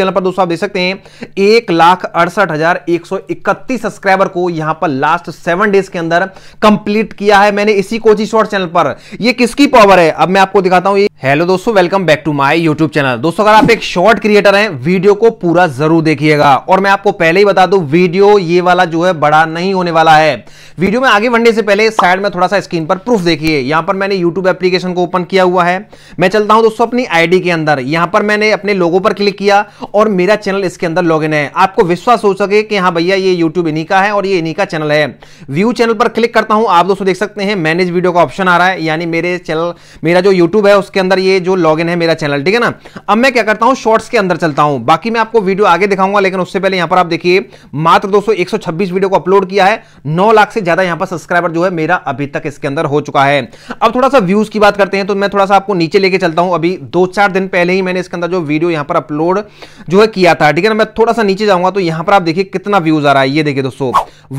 channel पर दोस्तों आप देख सकते हैं एक लाख अड़सठ हजार एक सौ इकतीस सब्सक्राइबर को यहां पर लास्ट सेवन डेज के अंदर कंप्लीट किया है मैंने इसी कोची शॉर्ट चैनल पर ये किसकी पावर है अब मैं आपको दिखाता हूं ये हेलो दोस्तों welcome back to my YouTube channel दोस्तों अगर आप एक शॉर्ट क्रिएटर हैं वीडियो को पूरा जरूर देखिएगा और मैं आपको पहले ही बता दू वीडियो ये वाला जो है बड़ा नहीं होने वाला है वीडियो में आगे बढ़ने से पहले साइड में थोड़ा सा स्क्रीन पर प्रूफ देखिए यहां पर मैंने यूट्यूब एप्लीकेशन को ओपन किया हुआ है मैं चलता हूं दोस्तों अपनी आईडी के अंदर यहां पर मैंने अपने लोगों पर क्लिक किया और मेरा चैनल इसके अंदर लॉग है आपको विश्वास हो सके कि हाँ भैया ये यूट्यूब इन्हीं का है और ये इन्हीं का चैनल है व्यू चैनल पर क्लिक करता हूं आप दोस्तों देख सकते हैं मैनेज वीडियो का ऑप्शन आ रहा है यानी मेरे चैनल मेरा जो यूट्यूब है उसके अंदर ये जो लॉग है मेरा चैनल ठीक है ना अब मैं क्या करता हूँ शॉर्ट्स के अंदर चलता हूँ बाकी मैं आपको वीडियो आगे दिखाऊंगा लेकिन उससे पहले यहाँ पर आप देखिए मात्र दोस्तों एक वीडियो को अपलोड किया है नौ लाख से ज्यादा यहाँ पर सब्सक्राइबर जो है मेरा अभी तक इसके अंदर हो चुका है अब थोड़ा सा व्यूज की बात करते हैं तो मैं थोड़ा सा आपको नीचे लेके चलता हूं अभी दो चार दिन पहले ही मैंने इसके अंदर जो वीडियो यहाँ पर अपलोड जो है किया था ठीक है ना मैं थोड़ा सा नीचे जाऊंगा तो यहां पर आप देखिए कितना व्यूज आ रहा है ये देखिए दोस्तों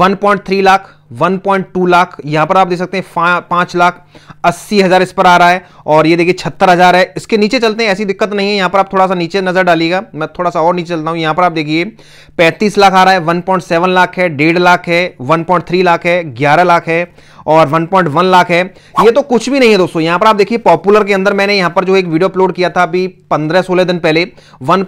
1.3 लाख 1.2 लाख यहां पर आप देख सकते हैं पांच लाख अस्सी हजार इस पर आ रहा है और ये देखिए छत्तर हजार है इसके नीचे चलते हैं ऐसी दिक्कत नहीं है यहां पर आप थोड़ा सा नीचे नजर डालिएगा मैं थोड़ा सा और नीचे चलता हूं यहां पर आप देखिए 35 लाख आ रहा है 1.7 लाख है डेढ़ लाख है 1.3 लाख है ग्यारह लाख है और 1.1 लाख है ये तो कुछ भी नहीं है दोस्तों यहां पर आप देखिए पॉपुलर के अंदर मैंने यहां पर जो एक वीडियो अपलोड किया था अभी 15-16 दिन पहले 1.4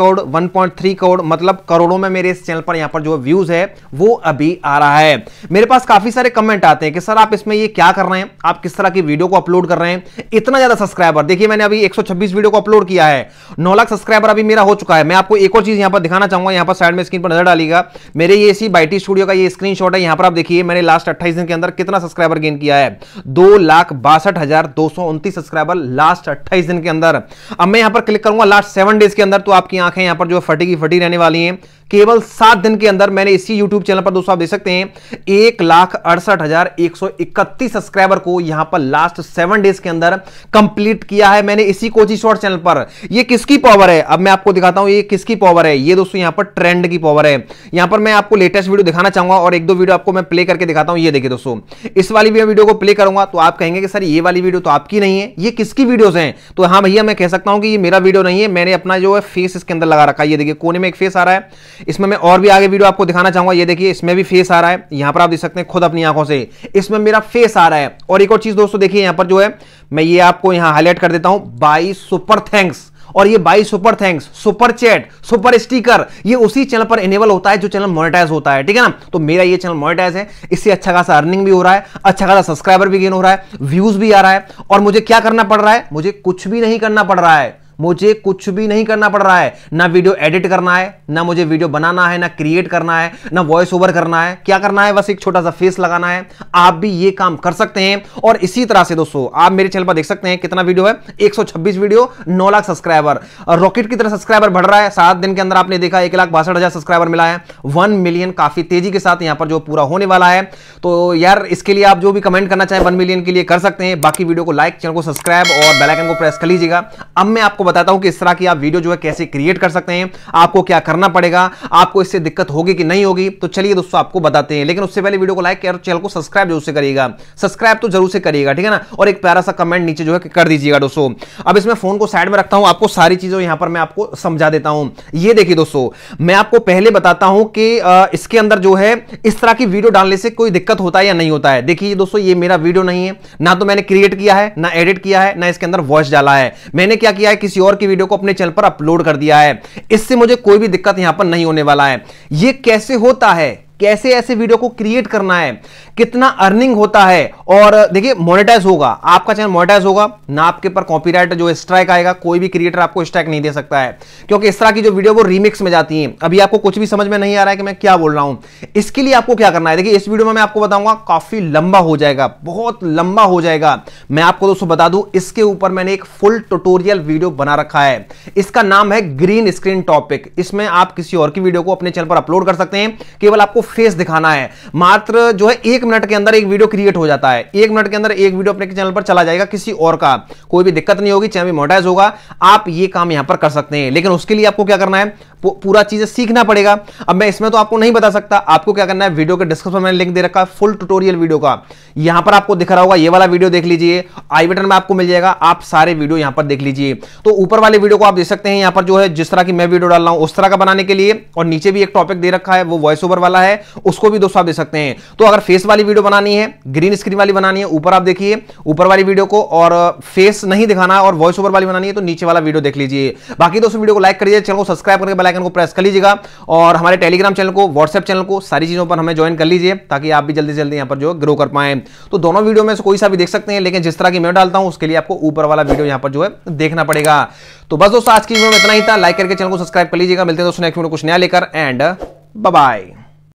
करोड़ 1.3 करोड़ मतलब करोड़ों में मेरे इस चैनल पर यहां पर जो व्यूज है वो अभी आ रहा है मेरे पास काफी सारे कमेंट आते हैं कि सर आप इसमें ये क्या कर रहे हैं आप किस तरह की वीडियो को अपलोड कर रहे हैं इतना ज्यादा सब्सक्राइबर देखिए मैंने अभी 126 वीडियो को अपलोड किया है नौ लाख सब्सक्राइबर अभी मेरा हो चुका है मैं आपको एक और चीज यहां पर दिखाना चाहूंगा यहां पर साइड में स्क्रीन पर नजर डालेगा मेरे ये इसी बाइटी स्टूडियो का ये स्क्रीन है यहां पर आप देखिए मैंने लास्ट अट्ठाईस दिन के अंदर कितना सब्सक्राइबर गेन किया है दो लाख बासठ हजार दो सौ उनतीस सब्सक्राइबर लास्ट अट्ठाईस दिन के अंदर अब मैं यहां पर क्लिक करूंगा लास्ट सेवन डेज के अंदर तो आपकी आंखें यहां पर जो फटी की फटी रहने वाली हैं केवल सात दिन के अंदर मैंने इसी यूट्यूब चैनल पर दोस्तों आप देख सकते हैं एक लाख अड़सठ हजार एक सौ इकतीस सब्सक्राइबर को यहां पर लास्ट सेवन डेज के अंदर कंप्लीट किया है मैंने इसी कोची शॉर्ट चैनल पर यह किसकी पॉवर है अब मैं आपको दिखाता हूं ये किसकी पॉवर है ये दोस्तों यहां पर ट्रेंड की पॉवर है यहां पर मैं आपको लेटेस्ट वीडियो दिखाना चाहूंगा और एक दो वीडियो आपको मैं प्ले करके दिखाता हूं ये देखिए दोस्तों इस वाली भी वीडियो को प्ले करूंगा तो आप कहेंगे कि सर ये वाली वीडियो तो आपकी नहीं है ये किसकी वीडियोस हैं तो हाँ भैया मैं कह सकता हूं कि ये मेरा वीडियो नहीं है मैंने अपना जो है फेस इसके अंदर लगा रखा है ये देखिए कोने में एक फेस आ रहा है इसमें मैं और भी आगे वीडियो आपको दिखाना चाहूंगा ये देखिए इसमें भी फेस आ रहा है यहां पर आप देख सकते हैं खुद अपनी आंखों से इसमें मेरा फेस आ रहा है और एक और चीज दोस्तों देखिए यहां पर जो है मैं ये आपको यहां हाईलाइट कर देता हूं बाई सुपर थैंक्स और ये बाई super thanks super chat super sticker ये उसी चैनल पर इनेबल होता है जो चैनल मोनेटाइज होता है ठीक है ना तो मेरा ये चैनल मोनेटाइज है इससे अच्छा खासा अर्निंग भी हो रहा है अच्छा खासा सब्सक्राइबर भी गेन हो रहा है व्यूज भी आ रहा है और मुझे क्या करना पड़ रहा है मुझे कुछ भी नहीं करना पड़ रहा है मुझे कुछ भी नहीं करना पड़ रहा है ना वीडियो एडिट करना है ना मुझे वीडियो बनाना है ना क्रिएट करना है ना वॉइस ओवर करना है क्या करना है बस एक छोटा सा फेस लगाना है आप भी ये काम कर सकते हैं और इसी तरह से दोस्तों आप मेरे चैनल पर देख सकते हैं कितना वीडियो है 126 वीडियो 9 लाख सब्सक्राइबर रॉकेट की तरह सब्सक्राइबर बढ़ रहा है सात दिन के अंदर आपने देखा एक लाख बासठ हजार सब्सक्राइबर मिला है वन मिलियन काफी तेजी के साथ यहां पर जो पूरा होने वाला है तो यार इसके लिए आप जो भी कमेंट करना चाहें वन मिलियन के लिए कर सकते हैं बाकी वीडियो को लाइक चैनल को सब्सक्राइब और बेलाइकन को प्रेस कर लीजिएगा अब मैं आपको बताता हूं कि इस तरह की आप वीडियो जो है कैसे क्रिएट कर सकते हैं आपको क्या करना पड़ेगा आपको इससे दिक्कत होगी कि नहीं होगी तो चलिए दोस्तों आपको बताते हैं लेकिन उससे पहले वीडियो को लाइक और चैनल को सब्सक्राइब जरूर से करिएगा सब्सक्राइब तो जरूर से करिएगा ठीक है ना और एक प्यारा सा कमेंट नीचे जो है कर दीजिएगा दोस्तों अब इसमें फोन को साइड में रखता हूं आपको सारी चीजों यहां पर मैं आपको समझा देता हूं ये देखिए दोस्तों मैं आपको पहले बताता हूं कि इसके अंदर जो है इस तरह की वीडियो डालने से कोई दिक्कत होता है या नहीं होता है देखिए दोस्तों ये मेरा वीडियो नहीं है ना तो मैंने क्रिएट किया है ना एडिट किया है ना इसके अंदर वॉइस डाला है मैंने क्या किया है किसी किसी और की वीडियो को अपने चैनल पर अपलोड कर दिया है इससे मुझे कोई भी दिक्कत यहां पर नहीं होने वाला है यह कैसे होता है कैसे ऐसे वीडियो को क्रिएट करना है कितना अर्निंग होता है और देखिए मोनेटाइज होगा आपका चैनल मोनेटाइज होगा ना आपके पर कॉपीराइट जो स्ट्राइक आएगा कोई भी क्रिएटर आपको स्ट्राइक नहीं दे सकता है क्योंकि इस तरह की जो वीडियो वो रीमिक्स में जाती है अभी आपको कुछ भी समझ में नहीं आ रहा है कि मैं क्या बोल रहा हूं इसके लिए आपको क्या करना है देखिए इस वीडियो में मैं आपको बताऊंगा काफी लंबा हो जाएगा बहुत लंबा हो जाएगा मैं आपको दोस्तों बता दू इसके ऊपर मैंने एक फुल टूटोरियल वीडियो बना रखा है इसका नाम है ग्रीन स्क्रीन टॉपिक इसमें आप किसी और की वीडियो को अपने चैनल पर अपलोड कर सकते हैं केवल आपको फेस दिखाना है मात्र जो है एक मिनट के अंदर एक वीडियो क्रिएट हो जाता है एक मिनट के अंदर एक वीडियो अपने चैनल पर चला जाएगा किसी और का कोई भी दिक्कत नहीं होगी चैनल भी मोटाइज होगा आप ये काम यहां पर कर सकते हैं लेकिन उसके लिए आपको क्या करना है पूरा चीजें सीखना पड़ेगा अब मैं इसमें तो आपको नहीं बता सकता आपको क्या करना है वीडियो के डिस्क्रिप्शन में लिंक दे रखा है फुल ट्यूटोरियल वीडियो का यहां पर आपको दिख रहा होगा ये वाला वीडियो देख लीजिए आई बटन में आपको मिल जाएगा आप सारे वीडियो यहां पर देख लीजिए तो ऊपर वाले वीडियो को आप देख सकते हैं यहां पर जो है जिस तरह की मैं वीडियो डाल रहा हूं उस तरह का बनाने के लिए और नीचे भी एक टॉपिक दे रखा है वो वॉइस ओवर वाला है उसको भी दोस्तों आप दे सकते हैं तो अगर फेस वाली वीडियो बनानी है ग्रीन स्क्रीन वाली बनानी है ऊपर आप देखिए ऊपर वाली वीडियो को और फेस नहीं दिखाना और वॉइस ओवर वाली बनानी है तो नीचे वाला वीडियो देख लीजिए बाकी दोस्तों वीडियो को लाइक करिए चैनल को सब्सक्राइब करके बेलाइकन को प्रेस कर लीजिएगा और हमारे टेलीग्राम चैनल को व्हाट्सएप चैनल को सारी चीजों पर हमें ज्वाइन कर लीजिए ताकि आप भी जल्दी से जल्दी यहाँ पर जो ग्रो कर पाए तो दोनों वीडियो में से कोई सा भी देख सकते हैं लेकिन जिस तरह की मैं डालता हूँ उसके लिए आपको ऊपर वाला वीडियो यहाँ पर जो है देखना पड़ेगा तो बस दोस्तों आज की वीडियो में इतना ही था लाइक करके चैनल को सब्सक्राइब कर लीजिएगा मिलते हैं दोस्तों नेक्स्ट वीडियो कुछ नया लेकर एंड बाय